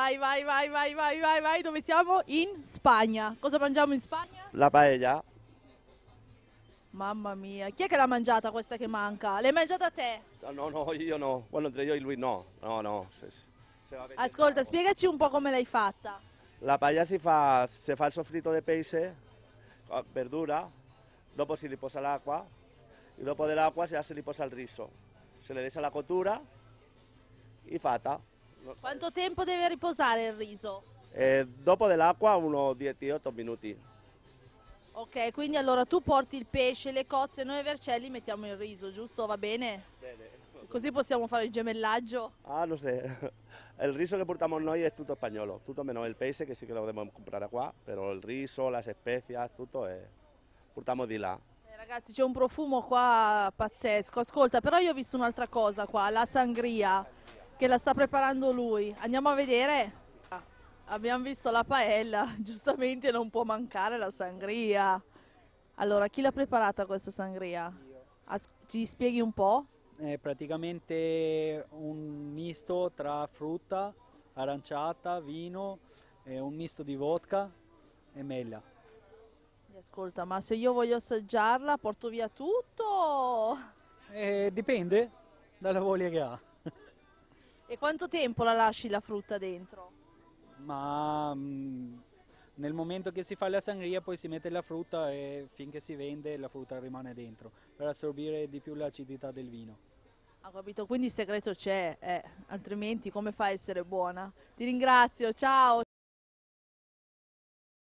Vai, vai, vai, vai, vai, vai, vai, dove siamo? In Spagna. Cosa mangiamo in Spagna? La paella. Mamma mia, chi è che l'ha mangiata questa che manca? L'hai mangiata te? No, no, io no. Quando io e lui no. No, no. Se, se Ascolta, spiegaci un po' come l'hai fatta. La paella si fa, si fa il soffritto di pesce, ah, verdura, dopo si riposa l'acqua e dopo dell'acqua si riposa il riso. Se le deixa la cottura e fatta. Quanto tempo deve riposare il riso? Eh, dopo dell'acqua uno 18 minuti. Ok, quindi allora tu porti il pesce, le cozze, noi vercelli mettiamo il riso, giusto? Va bene? Bene. Così possiamo fare il gemellaggio? Ah, non so. Il riso che portiamo noi è tutto spagnolo, tutto meno il pesce che sì che lo dobbiamo comprare qua, però il riso, la spezia, tutto è... portiamo di là. Eh, ragazzi, c'è un profumo qua pazzesco. Ascolta, però io ho visto un'altra cosa qua, la sangria che la sta preparando lui. Andiamo a vedere. Abbiamo visto la paella, giustamente non può mancare la sangria. Allora, chi l'ha preparata questa sangria? As ci spieghi un po'? È praticamente un misto tra frutta, aranciata, vino, un misto di vodka e mela. Ascolta, ma se io voglio assaggiarla porto via tutto? Eh, dipende dalla voglia che ha quanto tempo la lasci la frutta dentro? Ma mh, mm, nel momento che si fa la sangria poi si mette la frutta e finché si vende la frutta rimane dentro per assorbire di più l'acidità del vino. Ho capito, quindi il segreto c'è, eh, altrimenti come fa a essere buona? Ti ringrazio, ciao!